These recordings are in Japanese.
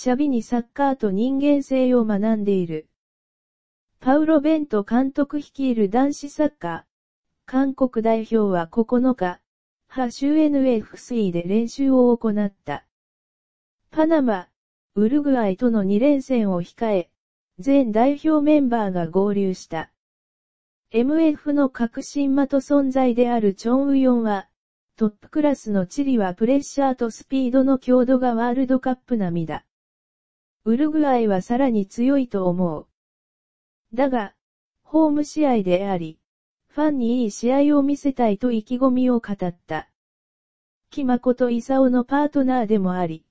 シャビにサッカーと人間性を学んでいる。パウロ・ベント監督率いる男子サッカー。韓国代表は9日、ハ州 NFC で練習を行った。パナマ、ウルグアイとの2連戦を控え、全代表メンバーが合流した。MF の革新的存在であるチョン・ウヨンは、トップクラスのチリはプレッシャーとスピードの強度がワールドカップ並みだ。ウルグアイはさらに強いと思う。だが、ホーム試合であり、ファンにいい試合を見せたいと意気込みを語った。木誠勲のパートナーでもあり、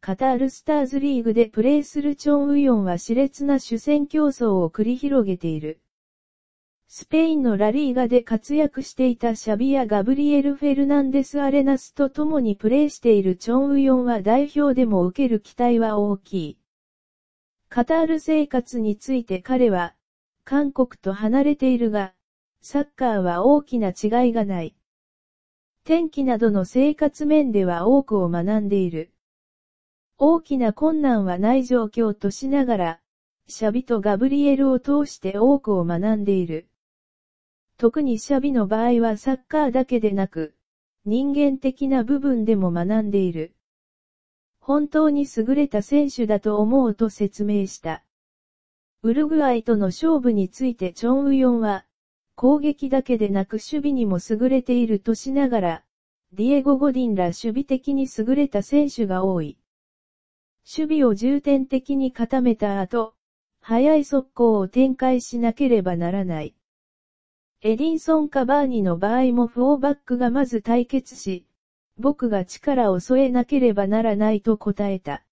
カタールスターズリーグでプレーするチョン・ウヨンは熾烈な主戦競争を繰り広げている。スペインのラリーガで活躍していたシャビア・ガブリエル・フェルナンデス・アレナスと共にプレーしているチョン・ウヨンは代表でも受ける期待は大きい。カタール生活について彼は、韓国と離れているが、サッカーは大きな違いがない。天気などの生活面では多くを学んでいる。大きな困難はない状況としながら、シャビとガブリエルを通して多くを学んでいる。特にシャビの場合はサッカーだけでなく、人間的な部分でも学んでいる。本当に優れた選手だと思うと説明した。ウルグアイとの勝負についてチョン・ウヨンは、攻撃だけでなく守備にも優れているとしながら、ディエゴ・ゴディンら守備的に優れた選手が多い。守備を重点的に固めた後、速い速攻を展開しなければならない。エディンソン・カバーニの場合もフォーバックがまず対決し、僕が力を添えなければならないと答えた。